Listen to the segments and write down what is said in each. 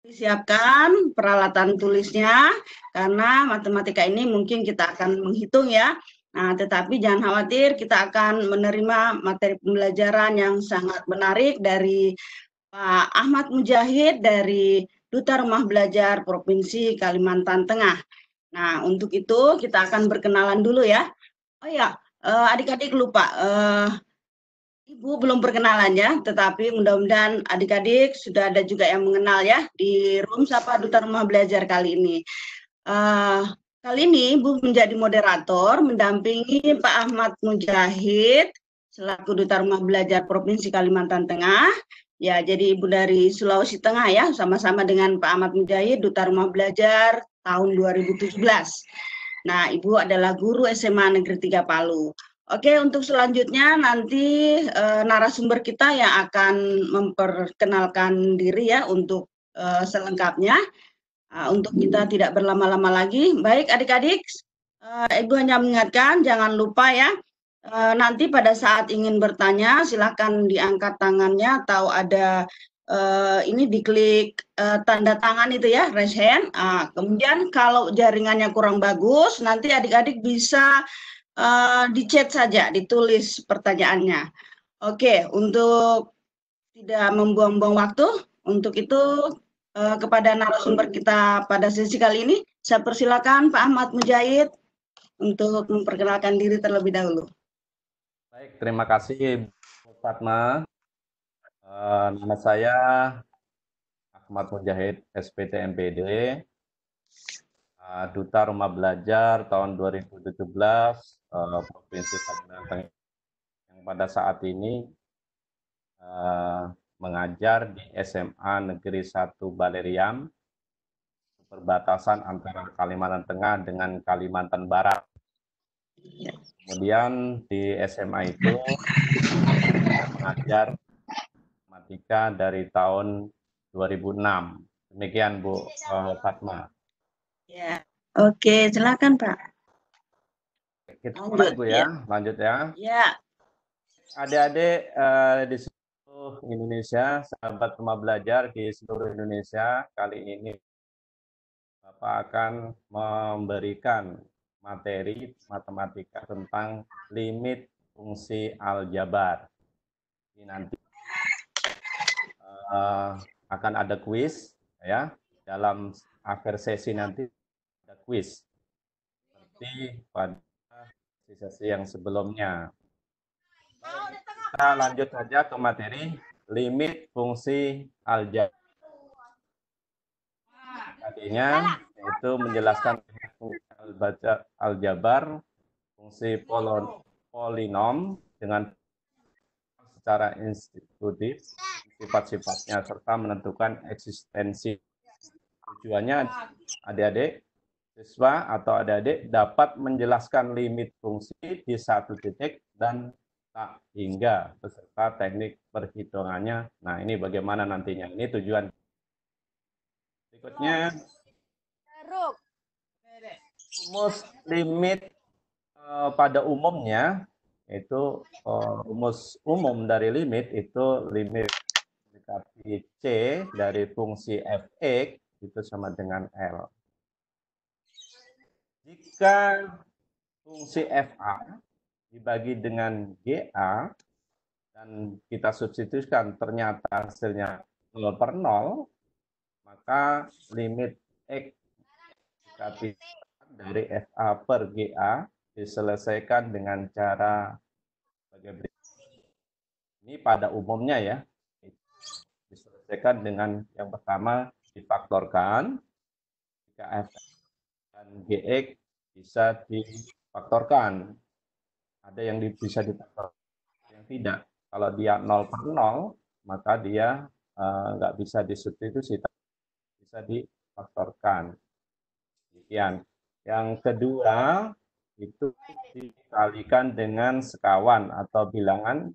Siapkan peralatan tulisnya, karena matematika ini mungkin kita akan menghitung ya. Nah, tetapi jangan khawatir, kita akan menerima materi pembelajaran yang sangat menarik dari Pak Ahmad Mujahid dari Duta Rumah Belajar Provinsi Kalimantan Tengah. Nah, untuk itu kita akan berkenalan dulu ya. Oh ya, adik-adik lupa, eh, ibu belum perkenalan ya, tetapi mudah-mudahan adik-adik sudah ada juga yang mengenal ya di room Sapa Duta Rumah Belajar kali ini. Uh, kali ini ibu menjadi moderator mendampingi Pak Ahmad Mujahid selaku Duta Rumah Belajar Provinsi Kalimantan Tengah. Ya, jadi Ibu dari Sulawesi Tengah ya, sama-sama dengan Pak Ahmad Mujahid, Duta Rumah Belajar tahun 2017. Nah, Ibu adalah guru SMA Negeri tiga Palu. Oke, untuk selanjutnya nanti e, narasumber kita yang akan memperkenalkan diri ya untuk e, selengkapnya. E, untuk kita tidak berlama-lama lagi. Baik adik-adik, e, Ibu hanya mengingatkan jangan lupa ya, e, nanti pada saat ingin bertanya silahkan diangkat tangannya atau ada e, ini diklik e, tanda tangan itu ya, raise hand. E, kemudian kalau jaringannya kurang bagus, nanti adik-adik bisa uh, eh, di chat saja, ditulis pertanyaannya. Oke, untuk tidak membuang-buang waktu, untuk itu uh, kepada narasumber kita pada sesi kali ini, saya persilakan Pak Ahmad Mujahid untuk memperkenalkan diri terlebih dahulu. Baik, terima kasih Bu Fatma. Uh, nama saya Ahmad Mujahid, SPT MPD. Eh, Duta Rumah Belajar tahun 2017 uh, eh, Provinsi Kalimantan Tengah yang pada saat ini uh, mengajar di SMA Negeri 1 Baleriam perbatasan antara Kalimantan Tengah dengan Kalimantan Barat. Ya. Kemudian di SMA itu mengajar matematika dari tahun 2006. Demikian Bu uh, Fatma. Ya. Oke, silakan Pak. Kita lanjut Bu ya. ya, lanjut ya. Ya. Adik-adik uh, di seluruh Indonesia, sahabat rumah belajar di seluruh Indonesia, kali ini Bapak akan memberikan materi matematika tentang limit fungsi aljabar. Ini nanti uh, akan ada kuis ya dalam akhir sesi nanti kuis seperti pada sesi yang sebelumnya. Kita lanjut saja ke materi limit fungsi aljabar. Artinya itu menjelaskan fungsi aljabar, fungsi polon, polinom dengan secara institutif sifat-sifatnya serta menentukan eksistensi. Tujuannya adik-adik siswa atau adik-adik dapat menjelaskan limit fungsi di satu titik dan tak hingga beserta teknik perhitungannya. Nah, ini bagaimana nantinya? Ini tujuan. Berikutnya, rumus limit uh, pada umumnya itu uh, rumus umum dari limit itu limit aplikasi C dari fungsi fx itu sama dengan L. Jika fungsi FA dibagi dengan GA dan kita substitusikan ternyata hasilnya 0 per 0, maka limit X dari FA per GA diselesaikan dengan cara sebagai berikut. Ini pada umumnya ya, diselesaikan dengan yang pertama difaktorkan, jika F dan GX bisa difaktorkan. Ada yang bisa difaktorkan yang tidak. Kalau dia 0 per 0, maka dia eh, nggak uh, bisa disubstitusi, bisa difaktorkan. Demikian. Yang kedua, itu dikalikan dengan sekawan atau bilangan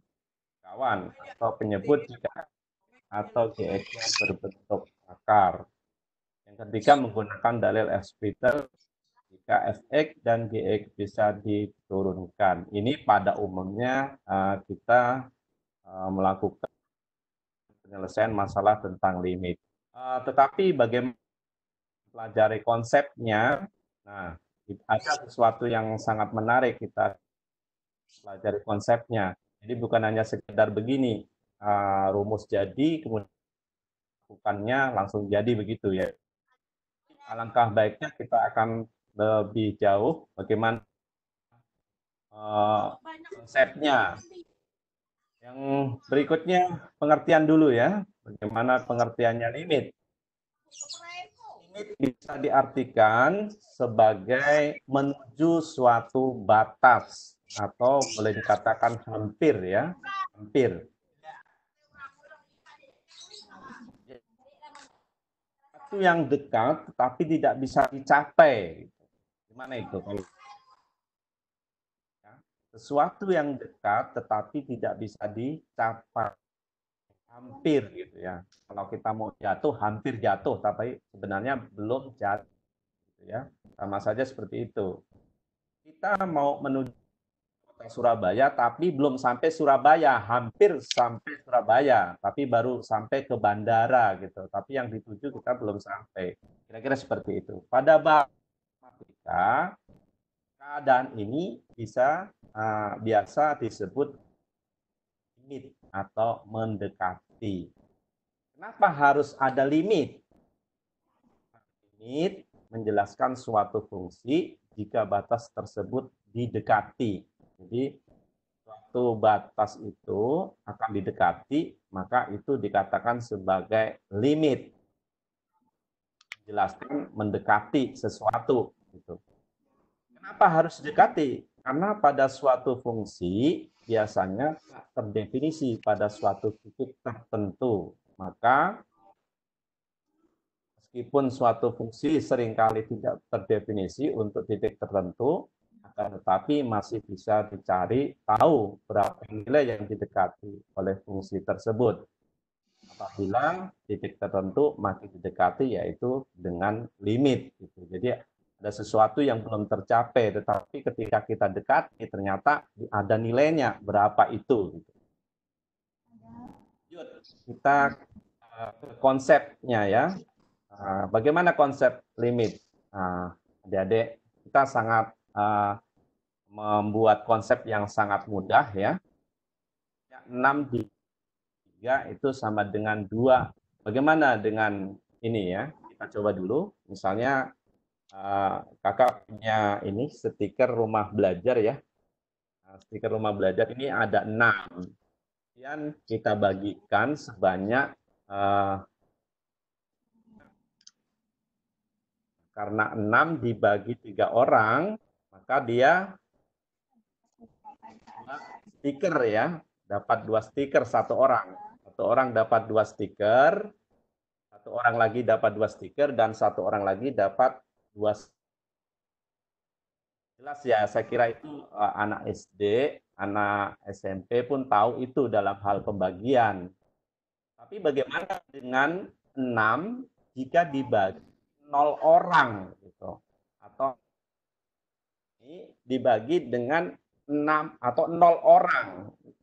kawan atau penyebut jika atau GX berbentuk akar. Yang ketiga menggunakan dalil X KFX dan GX bisa diturunkan. Ini pada umumnya eh, kita eh, melakukan penyelesaian masalah tentang limit. Eh, tetapi bagaimana pelajari konsepnya? Nah, ada sesuatu yang sangat menarik kita pelajari konsepnya. Jadi bukan hanya sekedar begini rumus jadi kemudian lakukannya langsung jadi begitu ya. Alangkah baiknya kita akan lebih jauh bagaimana uh, konsepnya. Yang berikutnya pengertian dulu ya, bagaimana pengertiannya limit. Limit bisa diartikan sebagai menuju suatu batas atau boleh dikatakan hampir ya, hampir. Itu yang dekat tapi tidak bisa dicapai Gimana itu ya, sesuatu yang dekat tetapi tidak bisa dicapai hampir gitu ya. Kalau kita mau jatuh hampir jatuh tapi sebenarnya belum jatuh gitu ya. Sama saja seperti itu. Kita mau menuju kota Surabaya tapi belum sampai Surabaya, hampir sampai Surabaya, tapi baru sampai ke bandara gitu. Tapi yang dituju kita belum sampai. Kira-kira seperti itu. Pada bahasa maka keadaan ini bisa uh, biasa disebut limit atau mendekati. Kenapa harus ada limit? Limit menjelaskan suatu fungsi jika batas tersebut didekati. Jadi suatu batas itu akan didekati, maka itu dikatakan sebagai limit. Jelaskan mendekati sesuatu Gitu. Kenapa harus didekati? Karena pada suatu fungsi biasanya terdefinisi pada suatu titik tertentu. Maka meskipun suatu fungsi seringkali tidak terdefinisi untuk titik tertentu, tetapi masih bisa dicari tahu berapa nilai yang didekati oleh fungsi tersebut. Apabila titik tertentu masih didekati yaitu dengan limit. Gitu. Jadi ada sesuatu yang belum tercapai, tetapi ketika kita dekat ini eh, ternyata ada nilainya berapa itu. Gitu. Kita eh, ke konsepnya ya, eh, bagaimana konsep limit? Adik-adik, kita sangat membuat konsep yang sangat mudah ya. 6 di 3 itu sama dengan 2. Bagaimana dengan ini ya? Kita coba dulu. Misalnya Eh, kakak punya ini stiker rumah belajar ya. Eh, stiker rumah belajar ini ada enam. Kemudian kita bagikan sebanyak uh, karena enam dibagi tiga orang maka dia stiker ya dapat dua stiker satu orang satu orang dapat dua stiker satu orang lagi dapat dua stiker dan satu orang lagi dapat dua jelas ya saya kira itu uh, anak SD anak SMP pun tahu itu dalam hal pembagian tapi bagaimana dengan 6 jika dibagi 0 orang gitu atau ini dibagi dengan 6 atau 0 orang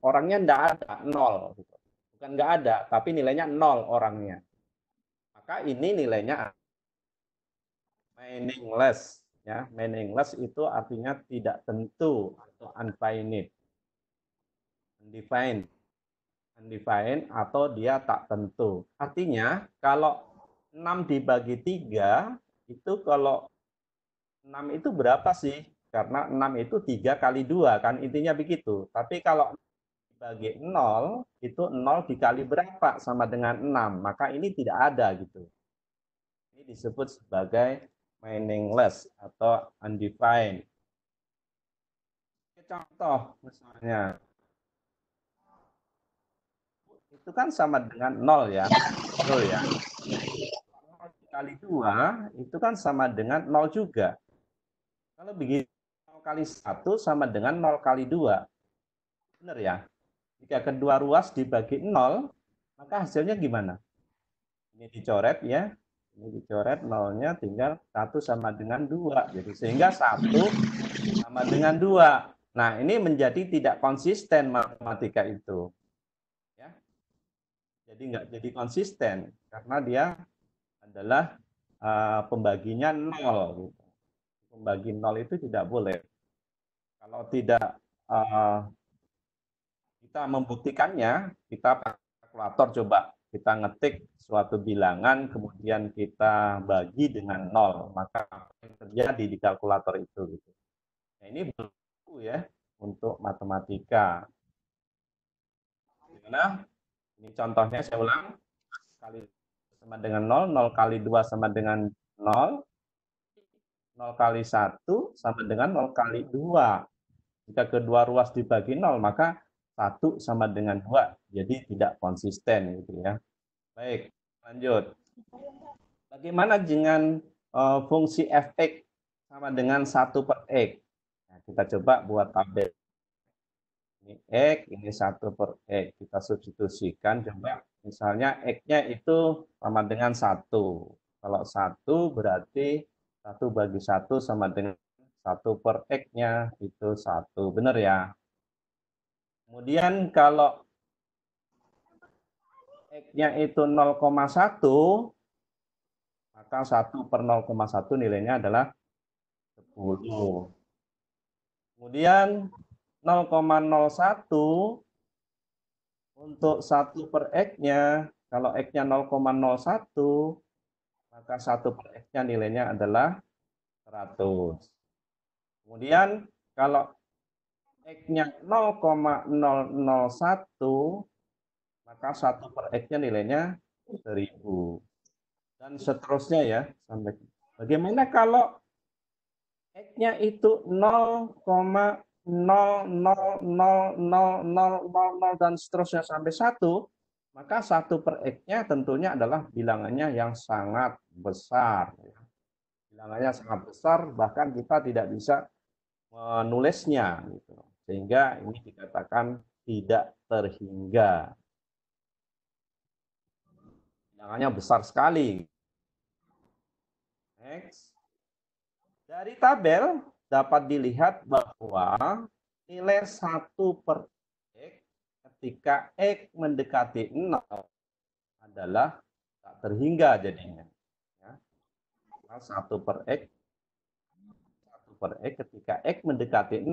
orangnya tidak ada 0 gitu. bukan nggak ada tapi nilainya 0 orangnya maka ini nilainya meaningless ya meaningless itu artinya tidak tentu atau undefined undefined undefined atau dia tak tentu artinya kalau 6 dibagi 3 itu kalau 6 itu berapa sih karena 6 itu 3 kali 2 kan intinya begitu tapi kalau dibagi 0 itu 0 dikali berapa sama dengan 6 maka ini tidak ada gitu ini disebut sebagai meaningless atau undefined. Contoh misalnya, itu kan sama dengan nol ya, betul ya. Nol kali dua itu kan sama dengan nol juga. Kalau begini, nol kali satu sama dengan nol kali dua. Benar ya? Jika kedua ruas dibagi nol, maka hasilnya gimana? Ini dicoret ya ini dicoret nolnya tinggal satu sama dengan dua jadi sehingga satu sama dengan dua nah ini menjadi tidak konsisten matematika itu ya jadi nggak jadi konsisten karena dia adalah uh, pembaginya nol gitu. pembagi nol itu tidak boleh kalau tidak uh, kita membuktikannya kita kalkulator coba kita ngetik suatu bilangan, kemudian kita bagi dengan nol, maka yang terjadi di kalkulator itu. Gitu. Nah, ini berlaku ya untuk matematika. Gimana? Ini contohnya saya ulang. Kali sama dengan nol nol kali dua sama dengan nol nol kali satu sama dengan nol kali dua Jika kedua ruas dibagi nol maka satu sama dengan dua, jadi tidak konsisten gitu ya. Baik, lanjut. Bagaimana dengan uh, fungsi fx sama dengan satu per x? Nah, kita coba buat tabel. Ini x, ini satu per x. Kita substitusikan coba. Misalnya x-nya itu sama dengan satu. Kalau satu berarti satu bagi satu sama dengan satu per x-nya itu satu. Benar ya? Kemudian kalau X-nya itu 0,1, maka 1 per 0,1 nilainya adalah 10. Kemudian 0,01 untuk 1 per X-nya, kalau X-nya 0,01, maka 1 per X-nya nilainya adalah 100. Kemudian kalau X-nya 0,001, maka 1 per X-nya nilainya 1000. Dan seterusnya ya. sampai. Bagaimana kalau X-nya itu 0,000000 dan seterusnya sampai 1, maka satu per X-nya tentunya adalah bilangannya yang sangat besar. Ya. Bilangannya sangat besar, bahkan kita tidak bisa menulisnya. Gitu. Sehingga ini dikatakan tidak terhingga. Hilangannya besar sekali. Next. Dari tabel dapat dilihat bahwa nilai 1 per X ketika X mendekati 0 adalah tak terhingga jadinya. Ya. 1 per X 1 per X ketika X mendekati 0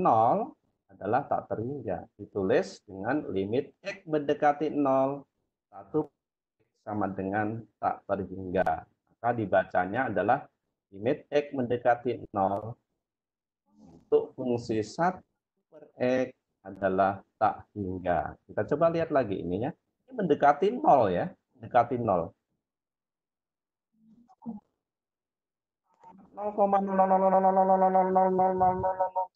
adalah tak terhingga. Ditulis dengan limit X mendekati 0, 1 sama dengan tak terhingga. Maka dibacanya adalah limit X mendekati 0 untuk fungsi 1 per X adalah tak hingga. Kita coba lihat lagi ininya. Ini mendekati 0 ya, mendekati 0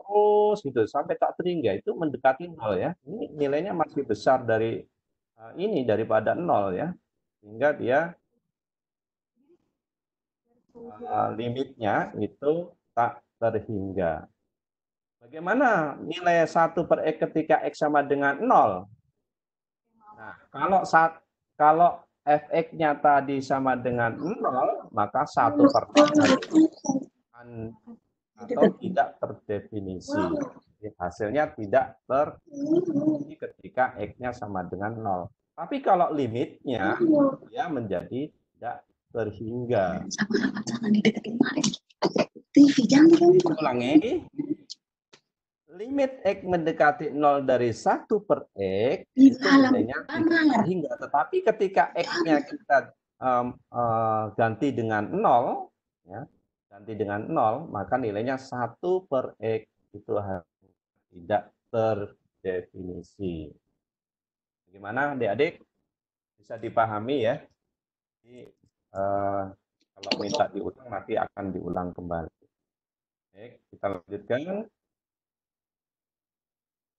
terus gitu sampai tak terhingga itu mendekati nol ya. Ini nilainya masih besar dari uh, ini daripada nol ya. Sehingga dia eh, limitnya itu tak terhingga. Bagaimana nilai satu per e ketika X sama dengan nol? Nah, kalau saat kalau fx-nya tadi sama dengan nol maka satu per atau gitu. tidak terdefinisi. Hasilnya tidak terdefinisi ketika x-nya sama dengan nol. Tapi kalau limitnya ya menjadi tidak terhingga. Ulangi. Limit X mendekati nol dari satu per X hingga Tetapi ketika X-nya kita um, uh, ganti dengan nol, ya, ganti dengan 0, maka nilainya 1 per X itu tidak terdefinisi. Bagaimana adik-adik? Bisa dipahami ya? Jadi, eh, kalau minta diulang, nanti akan diulang kembali. Baik, kita lanjutkan.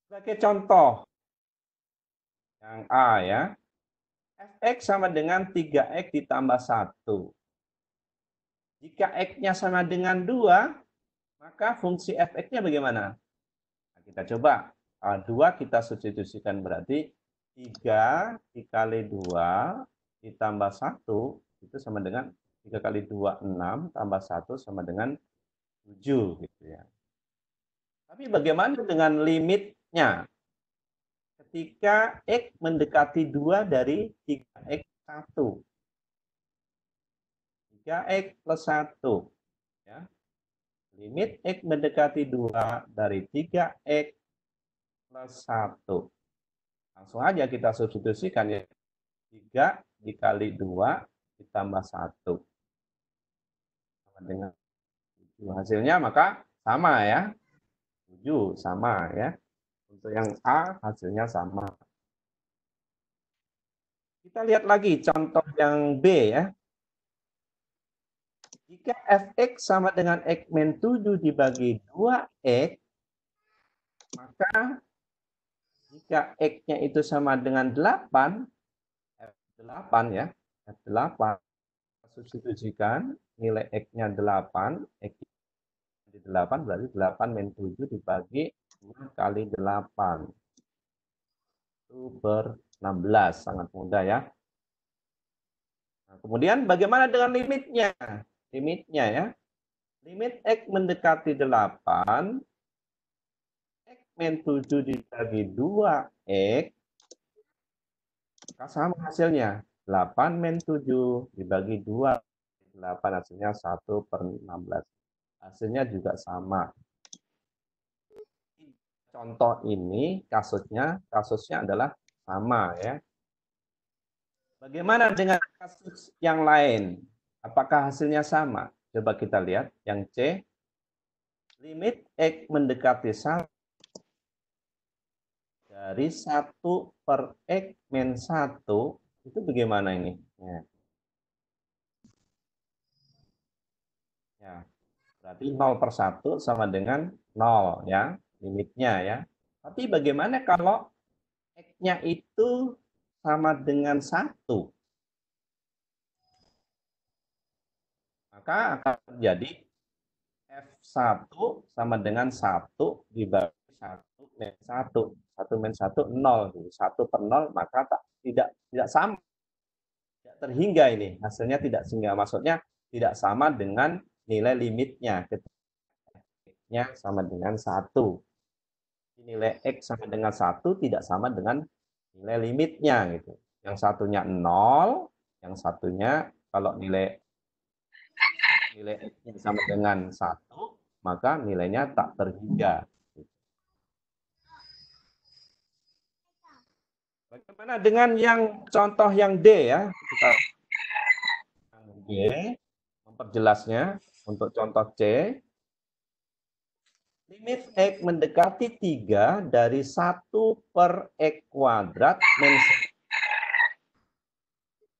Sebagai contoh, yang A ya, Fx sama dengan 3X ditambah 1 jika X-nya sama dengan 2, maka fungsi fx-nya bagaimana? Nah, kita coba. 2 kita substitusikan berarti 3 dikali 2 ditambah 1 itu sama dengan 3 kali 2, 6 tambah 1 sama dengan 7. Gitu ya. Tapi bagaimana dengan limitnya? Ketika X mendekati 2 dari 3X1. 3x plus 1. Ya. Limit x mendekati 2 dari 3x plus 1. Langsung aja kita substitusikan ya. 3 dikali 2 ditambah 1. Sama dengan 7. Hasilnya maka sama ya. 7 sama ya. Untuk yang A hasilnya sama. Kita lihat lagi contoh yang B ya. Jika fx sama dengan x min 7 dibagi 2x, maka jika x-nya itu sama dengan 8, F8 ya, F8, substitusikan nilai x-nya 8, x di 8 berarti 8 min 7 dibagi 6 kali 8. Itu per 16, sangat mudah ya. Nah, kemudian bagaimana dengan limitnya? limitnya ya. Limit X mendekati 8, X min 7 dibagi 2X, maka sama hasilnya. 8 min 7 dibagi 2, 8 hasilnya 1 per 16. Hasilnya juga sama. Contoh ini kasusnya, kasusnya adalah sama ya. Bagaimana dengan kasus yang lain? Apakah hasilnya sama? Coba kita lihat yang C. Limit X mendekati 1 dari 1 per X min 1 itu bagaimana ini? Ya. ya. Berarti 0 per 1 sama dengan 0 ya, limitnya ya. Tapi bagaimana kalau X-nya itu sama dengan 1? maka akan terjadi F1 sama dengan 1 dibagi 1 min 1. 1 min 1, 0. 1 per 0, maka tak, tidak tidak sama. Tidak terhingga ini. Hasilnya tidak sehingga. Maksudnya tidak sama dengan nilai limitnya. Limitnya sama dengan 1. Nilai X sama dengan 1 tidak sama dengan nilai limitnya. gitu. Yang satunya 0, yang satunya kalau nilai nilai x sama dengan satu, maka nilainya tak terhingga. Bagaimana dengan yang contoh yang D ya? Kita D memperjelasnya untuk contoh C. Limit X mendekati 3 dari 1 per X kuadrat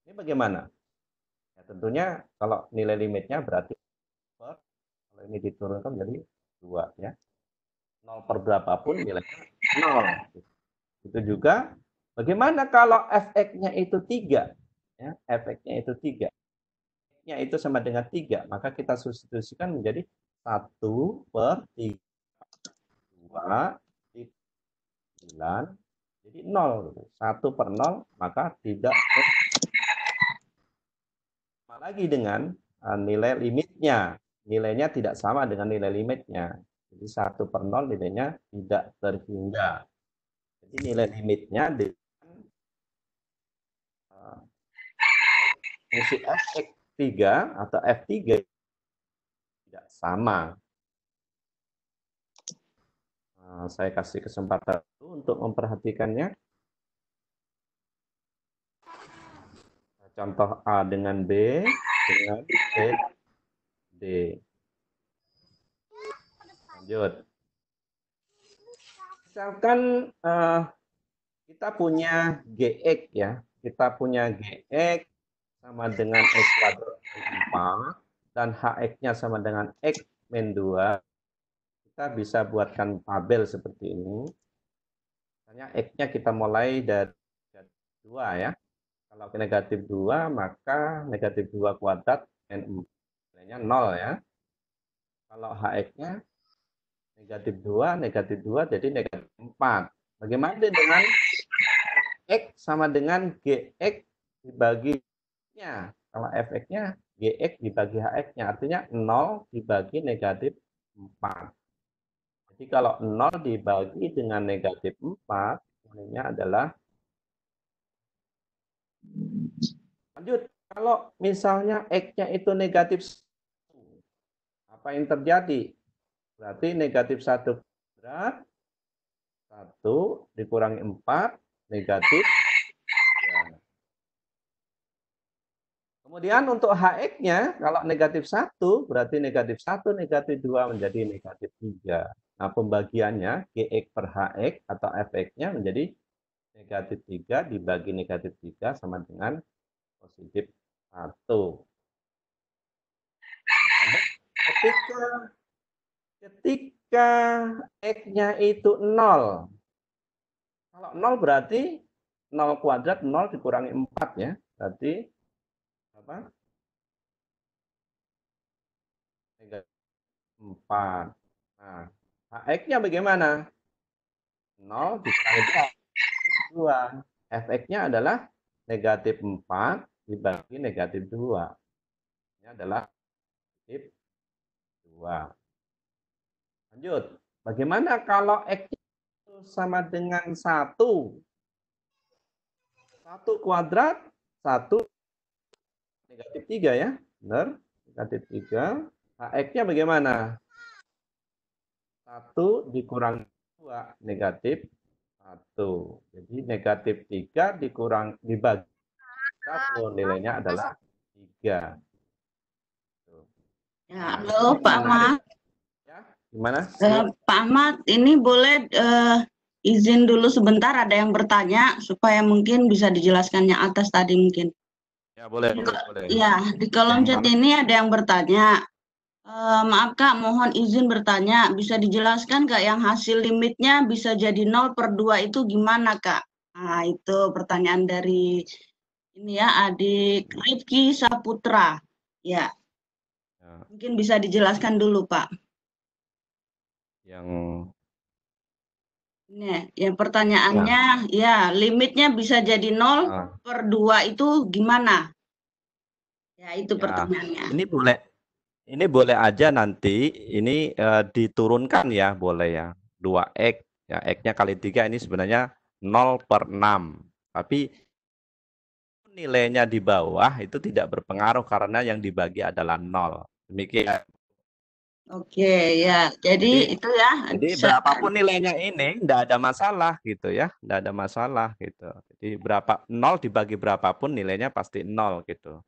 Ini bagaimana? ya, tentunya kalau nilai limitnya berarti per, kalau ini diturunkan menjadi dua ya nol per berapapun nilainya nol itu juga bagaimana kalau fx-nya itu tiga ya fx-nya itu tiga nya itu sama dengan tiga maka kita substitusikan menjadi satu per tiga dua sembilan jadi nol satu per nol maka tidak apalagi dengan e, nilai limitnya nilainya tidak sama dengan nilai limitnya jadi satu per nol nilainya tidak terhingga jadi nilai limitnya dengan e, fungsi f tiga atau f3 tidak sama e, saya kasih kesempatan untuk memperhatikannya contoh A dengan B dengan C D. Lanjut. Misalkan uh, kita punya GX ya. Kita punya GX sama dengan X kuadrat 4 dan HX-nya sama dengan X min 2. Kita bisa buatkan tabel seperti ini. Misalnya X-nya kita mulai dari dua ya. Kalau ke negatif 2, maka negatif 2 kuadrat N4. Nilainya 0 ya. Kalau HX-nya negatif 2, negatif 2 jadi negatif 4. Bagaimana dengan X sama dengan GX dibaginya? Kalau FX-nya GX dibagi HX-nya, artinya 0 dibagi negatif 4. Jadi kalau 0 dibagi dengan negatif 4, nilainya adalah Lanjut, kalau misalnya X-nya itu negatif apa yang terjadi? Berarti negatif satu kuadrat, 1 dikurangi empat negatif Kemudian untuk HX-nya, kalau negatif satu berarti negatif satu negatif dua menjadi negatif 3. Nah, pembagiannya GX per HX atau FX-nya menjadi negatif 3 dibagi negatif 3 sama dengan positif 1. Ketika ketika X-nya itu 0. Kalau 0 berarti 0 kuadrat 0 dikurangi 4 ya. Berarti apa? 4. Nah, X-nya bagaimana? 0 dikurangi 4. 2. Fx-nya adalah negatif 4 dibagi negatif 2. Ini adalah negatif 2. Lanjut. Bagaimana kalau X sama dengan 1? 1 kuadrat, 1 negatif 3 ya. Benar. Negatif 3. Nah, nya bagaimana? 1 dikurang 2 negatif 1. Jadi negatif 3 dikurang dibagi satu nilainya adalah 3. Ya, nah, halo Pak Ahmad. Ya, gimana? Uh, Pak Ahmad, ini boleh uh, izin dulu sebentar ada yang bertanya supaya mungkin bisa dijelaskannya atas tadi mungkin. Ya, boleh, di, boleh. Ya, di kolom chat ini ada yang bertanya Eh, maaf Kak, mohon izin bertanya, bisa dijelaskan Kak yang hasil limitnya bisa jadi nol per dua itu gimana Kak? Nah, itu pertanyaan dari ini ya adik Rifki Saputra. Ya. ya. Mungkin bisa dijelaskan dulu Pak. Yang ini, ya, yang pertanyaannya ya. ya limitnya bisa jadi nol ah. per dua itu gimana? Ya, itu ya. pertanyaannya. Ini boleh ini boleh aja nanti ini eh, diturunkan ya, boleh ya. 2x ya, x-nya kali tiga ini sebenarnya 0 per 6. Tapi nilainya di bawah itu tidak berpengaruh karena yang dibagi adalah nol. Demikian. Oke ya, jadi, jadi itu ya. Jadi berapapun nilainya ini, tidak ada masalah gitu ya, tidak ada masalah gitu. Jadi berapa nol dibagi berapapun nilainya pasti nol gitu.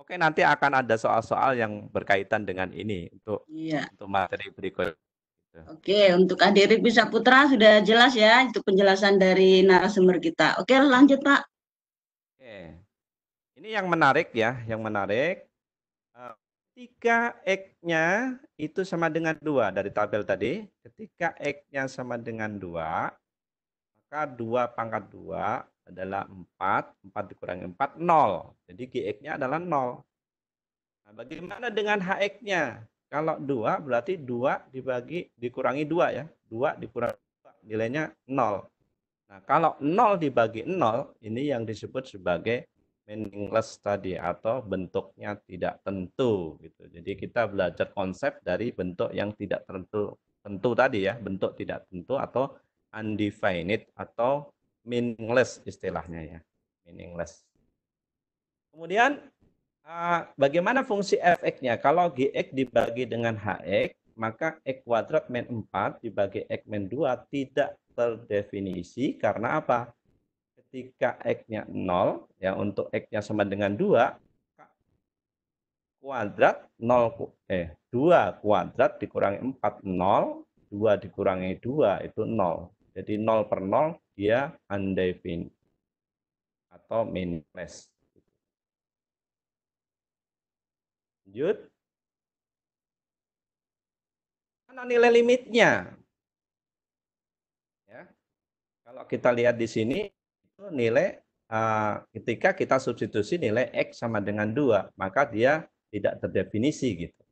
Oke, nanti akan ada soal-soal yang berkaitan dengan ini untuk iya. untuk materi berikut. Oke, untuk Adirik Bisa Putra sudah jelas ya itu penjelasan dari narasumber kita. Oke, lanjut Pak. Oke. Ini yang menarik ya, yang menarik. Eh, ketika X-nya itu sama dengan dua dari tabel tadi, ketika X-nya sama dengan dua, maka 2 pangkat 2 adalah 4, 4 dikurangi 4, 0. Jadi GX-nya adalah 0. Nah, bagaimana dengan HX-nya? Kalau 2 berarti 2 dibagi dikurangi 2 ya. 2 dikurangi 2 nilainya 0. Nah, kalau 0 dibagi 0 ini yang disebut sebagai meaningless tadi atau bentuknya tidak tentu gitu. Jadi kita belajar konsep dari bentuk yang tidak tentu tentu tadi ya, bentuk tidak tentu atau undefined atau meaningless istilahnya ya, meaningless. Kemudian ah, bagaimana fungsi fx-nya? Kalau gx dibagi dengan hx, maka x kuadrat min 4 dibagi x min 2 tidak terdefinisi karena apa? Ketika x-nya 0, ya untuk x-nya sama dengan 2, kuadrat 0 eh 2 kuadrat dikurangi 4 0, 2 dikurangi 2 itu 0. Jadi 0 per 0 dia undefined atau meaningless. Lanjut. Mana nilai limitnya? Ya. Kalau kita lihat di sini, itu nilai eh, ketika kita substitusi nilai X sama dengan 2, maka dia tidak terdefinisi gitu.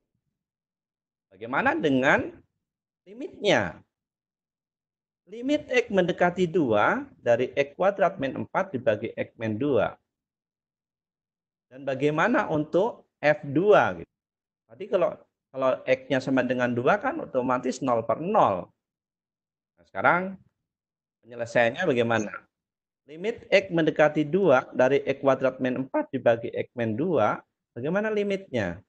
Bagaimana dengan limitnya? Limit X mendekati 2 dari X kuadrat min 4 dibagi X min 2. Dan bagaimana untuk F2? Gitu. Berarti kalau kalau X-nya sama dengan 2 kan otomatis 0 per 0. Nah, sekarang penyelesaiannya bagaimana? Limit X mendekati 2 dari X kuadrat min 4 dibagi X min 2. Bagaimana limitnya?